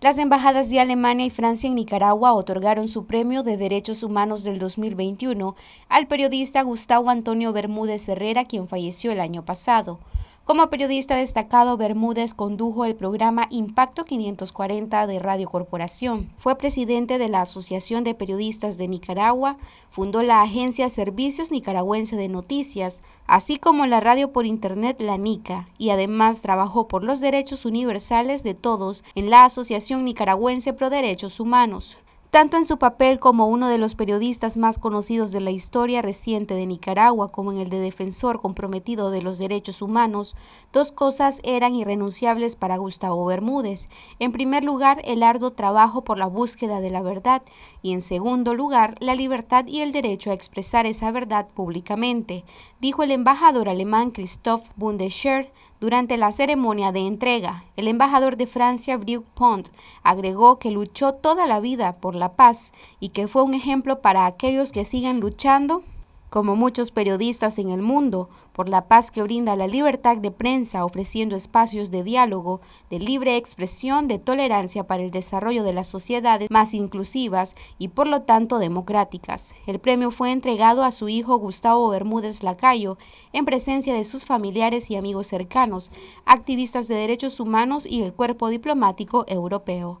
Las embajadas de Alemania y Francia en Nicaragua otorgaron su Premio de Derechos Humanos del 2021 al periodista Gustavo Antonio Bermúdez Herrera, quien falleció el año pasado. Como periodista destacado, Bermúdez condujo el programa Impacto 540 de Radio Corporación. Fue presidente de la Asociación de Periodistas de Nicaragua, fundó la agencia Servicios Nicaragüense de Noticias, así como la radio por Internet La Nica, y además trabajó por los derechos universales de todos en la Asociación Nicaragüense Pro Derechos Humanos tanto en su papel como uno de los periodistas más conocidos de la historia reciente de Nicaragua, como en el de defensor comprometido de los derechos humanos, dos cosas eran irrenunciables para Gustavo Bermúdez. En primer lugar, el arduo trabajo por la búsqueda de la verdad y en segundo lugar, la libertad y el derecho a expresar esa verdad públicamente, dijo el embajador alemán Christoph Bundescher durante la ceremonia de entrega. El embajador de Francia, Brieux Pont, agregó que luchó toda la vida por la paz y que fue un ejemplo para aquellos que sigan luchando, como muchos periodistas en el mundo, por la paz que brinda la libertad de prensa ofreciendo espacios de diálogo, de libre expresión, de tolerancia para el desarrollo de las sociedades más inclusivas y por lo tanto democráticas. El premio fue entregado a su hijo Gustavo Bermúdez Lacayo en presencia de sus familiares y amigos cercanos, activistas de derechos humanos y el cuerpo diplomático europeo.